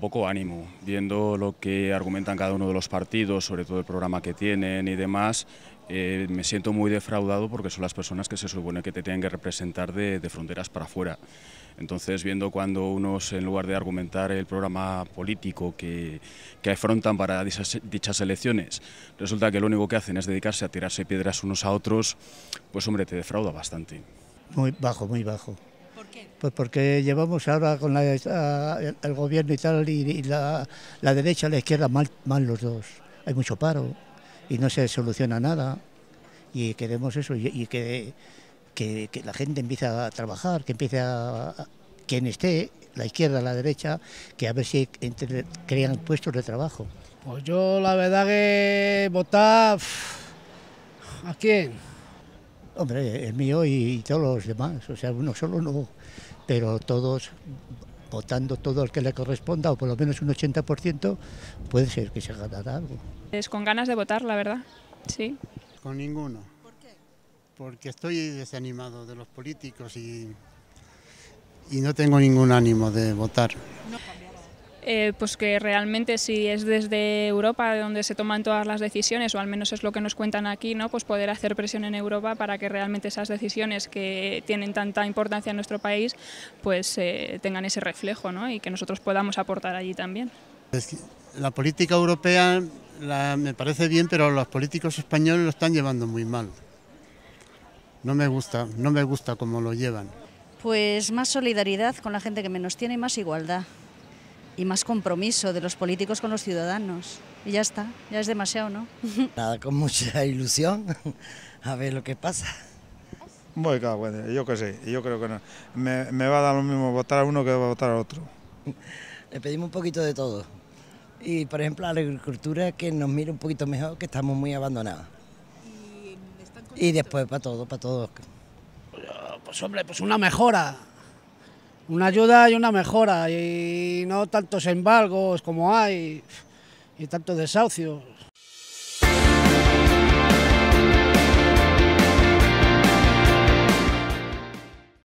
poco ánimo, viendo lo que argumentan cada uno de los partidos, sobre todo el programa que tienen y demás, eh, me siento muy defraudado porque son las personas que se supone que te tienen que representar de, fronteras para afuera. Entonces, viendo cuando unos, en lugar de argumentar el programa político que, que afrontan para dichas, elecciones, resulta que lo único que hacen es dedicarse a tirarse piedras unos a otros, pues hombre, te defrauda bastante. Muy bajo, muy bajo. Pues porque llevamos ahora con eh, el gobierno y tal, y, la, derecha y la izquierda mal, mal los dos. Hay mucho paro y no se soluciona nada. Y queremos eso, y, que, la gente empiece a trabajar, que empiece a, quien esté, la izquierda, la derecha, que a ver si crean puestos de trabajo. Pues yo la verdad que votar... ¿A quién? Hombre, el mío y, todos los demás, o sea, uno solo no, pero todos votando todo el que le corresponda, o por lo menos un 80%, puede ser que se haga algo. Es con ganas de votar, la verdad, sí. Con ninguno. ¿Por qué? Porque estoy desanimado de los políticos y, no tengo ningún ánimo de votar. No eh, pues que realmente si es desde Europa donde se toman todas las decisiones, o al menos es lo que nos cuentan aquí, ¿no? pues poder hacer presión en Europa para que realmente esas decisiones que tienen tanta importancia en nuestro país pues eh, tengan ese reflejo ¿no? y que nosotros podamos aportar allí también. La política europea me parece bien, pero los políticos españoles lo están llevando muy mal. No me gusta, no me gusta cómo lo llevan. Pues más solidaridad con la gente que menos tiene y más igualdad y más compromiso de los políticos con los ciudadanos. Y ya está, ya es demasiado, ¿no? Nada, con mucha ilusión, a ver lo que pasa. Muy bueno pues, yo qué sé, yo creo que no. Me, va a dar lo mismo votar a uno que votar a otro. Le pedimos un poquito de todo. Y por ejemplo a la agricultura que nos mire un poquito mejor, que estamos muy abandonados. Y, mm, y después para todo, para todos. Pues, pues hombre, pues una mejora una ayuda y una mejora y no tantos embargos como hay y tantos desahucios.